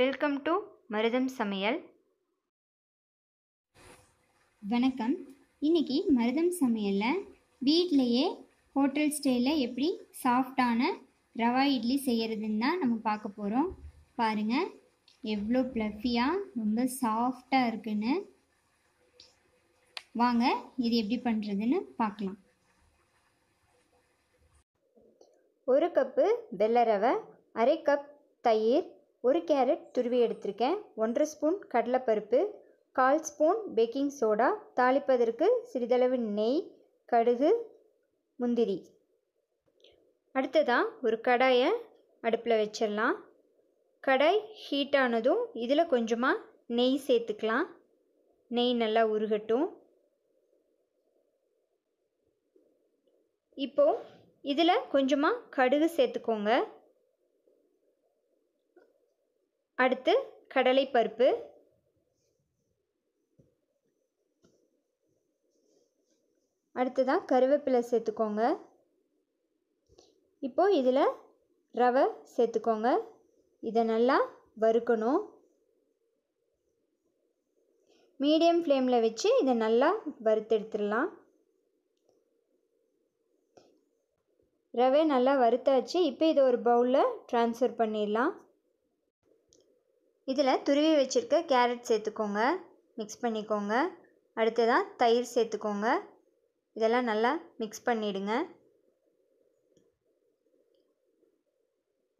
welcome to மருதம் சமையல் வணக்கம் இன்னைக்கு மருதம் சமையலில் வீட்டிலையே ஹோட்டல் ஸ்டைலில் எப்படி சாஃப்டான ரவா இட்லி செய்கிறதுன்னு தான் நம்ம பார்க்க போகிறோம் பாருங்கள் எவ்வளோ ப்ளஃபியாக ரொம்ப சாஃப்டாக இருக்குன்னு வாங்க இது எப்படி பண்ணுறதுன்னு பார்க்கலாம் ஒரு கப்பு வெள்ளை ரவை அரை கப் தயிர் ஒரு கேரட் துருவி எடுத்திருக்கேன் ஒன்றரை ஸ்பூன் கடலைப்பருப்பு கால் ஸ்பூன் பேக்கிங் சோடா தாளிப்பதற்கு சிறிதளவு நெய் கடுகு முந்திரி அடுத்ததாக ஒரு கடாயை அடுப்பில் வச்சிடலாம் கடாய் ஹீட் ஆனதும் இதில் கொஞ்சமாக நெய் சேர்த்துக்கலாம் நெய் நல்லா உருகட்டும் இப்போது இதில் கொஞ்சமாக கடுகு சேர்த்துக்கோங்க அடுத்து கடலைப்பருப்பு தான் கருவேப்பிலை சேர்த்துக்கோங்க இப்போது இதில் ரவை சேர்த்துக்கோங்க இதை நல்லா வறுக்கணும் மீடியம் ஃப்ளேமில் வச்சு இதை நல்லா வறுத்தெடுத்துடலாம் ரவை நல்லா வறுத்தாச்சு இப்போ இதை ஒரு பவுலில் ட்ரான்ஸ்ஃபர் பண்ணிடலாம் இதில் துருவி வச்சுருக்க கேரட் சேர்த்துக்கோங்க மிக்ஸ் பண்ணிக்கோங்க அடுத்ததாக தயிர் சேர்த்துக்கோங்க இதெல்லாம் நல்லா மிக்ஸ் பண்ணிவிடுங்க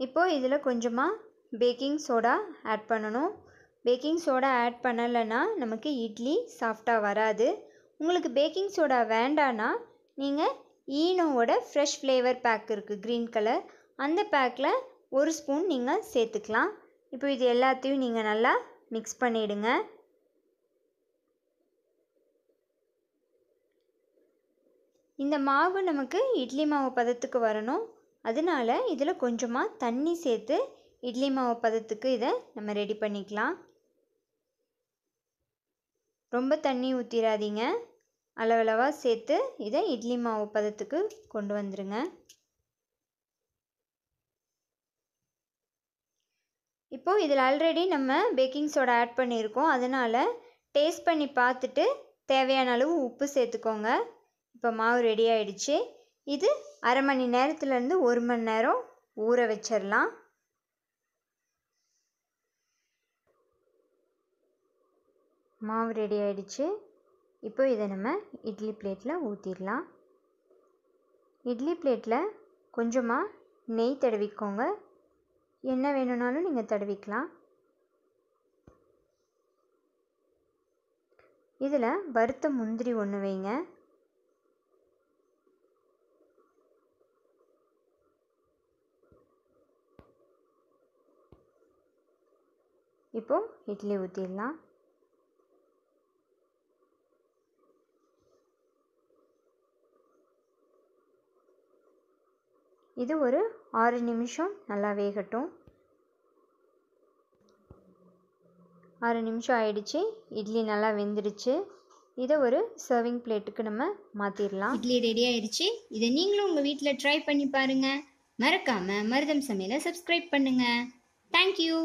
இப்போது இதில் கொஞ்சமாக பேக்கிங் சோடா ஆட் பண்ணணும் பேக்கிங் சோடா ஆட் பண்ணலைன்னா நமக்கு இட்லி சாஃப்டாக வராது உங்களுக்கு பேக்கிங் சோடா வேண்டான்னா நீங்கள் ஈனோவோட ஃப்ரெஷ் ஃப்ளேவர் பேக் இருக்குது க்ரீன் கலர் அந்த பேக்கில் ஒரு ஸ்பூன் நீங்கள் சேர்த்துக்கலாம் இப்போ இது எல்லாத்தையும் நீங்கள் நல்லா மிக்ஸ் பண்ணிவிடுங்க இந்த மாவு நமக்கு இட்லி மாவு பதத்துக்கு வரணும் அதனால் இதில் கொஞ்சமாக தண்ணி சேர்த்து இட்லி மாவு பதத்துக்கு இதை நம்ம ரெடி பண்ணிக்கலாம் ரொம்ப தண்ணி ஊற்றிடாதீங்க அளவளவாக சேர்த்து இதை இட்லி மாவு பதத்துக்கு கொண்டு வந்துடுங்க இப்போது இதில் ஆல்ரெடி நம்ம பேக்கிங் சோடா ஆட் பண்ணியிருக்கோம் அதனால் டேஸ்ட் பண்ணி பார்த்துட்டு தேவையான அளவு உப்பு சேர்த்துக்கோங்க இப்போ மாவு ரெடி ஆகிடுச்சு இது அரை மணி நேரத்துலேருந்து ஒரு மணி நேரம் ஊற வச்சிடலாம் மாவு ரெடி ஆகிடுச்சு இப்போ இதை நம்ம இட்லி பிளேட்டில் ஊற்றிடலாம் இட்லி பிளேட்டில் கொஞ்சமாக நெய் தடவிக்கோங்க என்ன வேணும்னாலும் நீங்கள் தடவிக்கலாம் இதில் வறுத்த முந்திரி ஒன்று வைங்க இப்போது இட்லி ஊற்றிடலாம் இது ஒரு ஆறு நிமிஷம் நல்லா வேகட்டும் ஆறு நிமிஷம் ஆயிடுச்சு இட்லி நல்லா வெந்துடுச்சு இதை ஒரு சர்விங் பிளேட்டுக்கு நம்ம மாற்றிடலாம் இட்லி ரெடி ஆயிடுச்சு இதை நீங்களும் உங்கள் வீட்டில் ட்ரை பண்ணி பாருங்கள் மறக்காமல் மருதம் சமையலை சப்ஸ்கிரைப் பண்ணுங்கள் தேங்க்யூ